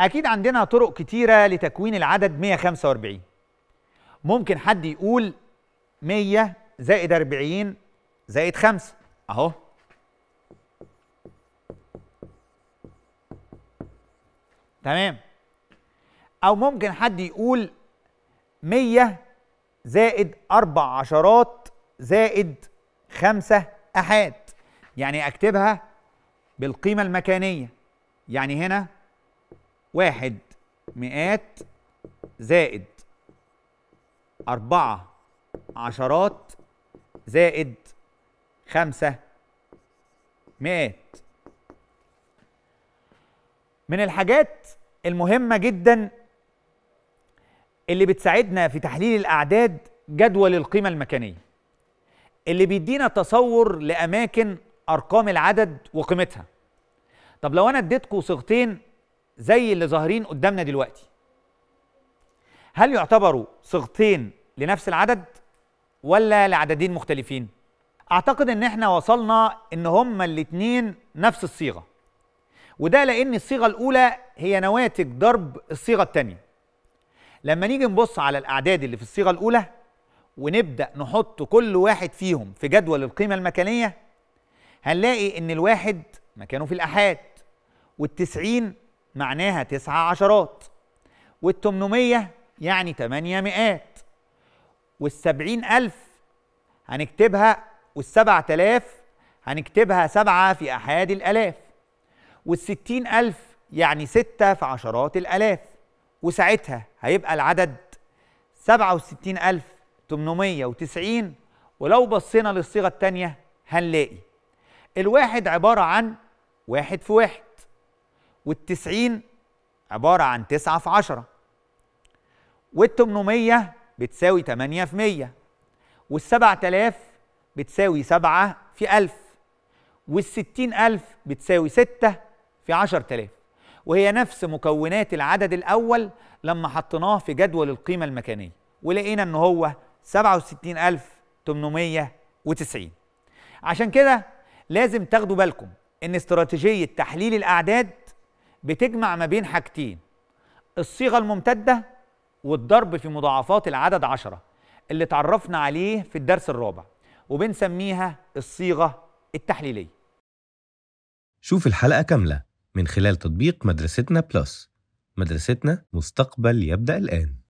اكيد عندنا طرق كتيره لتكوين العدد 145 ممكن حد يقول 100 زائد 40 زائد 5 اهو تمام او ممكن حد يقول 100 زائد اربع عشرات زائد 5 احاد يعني اكتبها بالقيمة المكانية يعني هنا واحد مئات زائد أربعة عشرات زائد خمسة مئات من الحاجات المهمة جدا اللي بتساعدنا في تحليل الأعداد جدول القيمة المكانية اللي بيدينا تصور لأماكن أرقام العدد وقيمتها طب لو أنا اديتكم صيغتين زي اللي ظاهرين قدامنا دلوقتي هل يعتبروا صيغتين لنفس العدد ولا لعددين مختلفين اعتقد ان احنا وصلنا ان هما الاتنين نفس الصيغه وده لان الصيغه الاولى هي نواتج ضرب الصيغه الثانيه لما نيجي نبص على الاعداد اللي في الصيغه الاولى ونبدا نحط كل واحد فيهم في جدول القيمه المكانيه هنلاقي ان الواحد مكانه في الاحاد والتسعين معناها تسعة عشرات والتمنمية يعني تمانية مئات والسبعين ألف هنكتبها والسبع تلاف هنكتبها سبعة في أحد الألاف والستين ألف يعني ستة في عشرات الألاف وساعتها هيبقى العدد سبعة وستين ألف تمنمية وتسعين ولو بصينا للصيغة التانية هنلاقي الواحد عبارة عن واحد في واحد والتسعين عبارة عن تسعة في عشرة والتمنمية بتساوي تمانية في مية والسبعة تلاف بتساوي سبعة في ألف والستين ألف بتساوي ستة في عشر تلاف وهي نفس مكونات العدد الأول لما حطناه في جدول القيمة المكانية ولقينا أنه هو سبعة وستين ألف تمنمية وتسعين عشان كده لازم تاخدوا بالكم إن استراتيجية تحليل الأعداد بتجمع ما بين حاجتين الصيغه الممتده والضرب في مضاعفات العدد عشرة اللي تعرفنا عليه في الدرس الرابع وبنسميها الصيغه التحليليه شوف الحلقه كامله من خلال تطبيق مدرستنا بلس مدرستنا مستقبل يبدا الان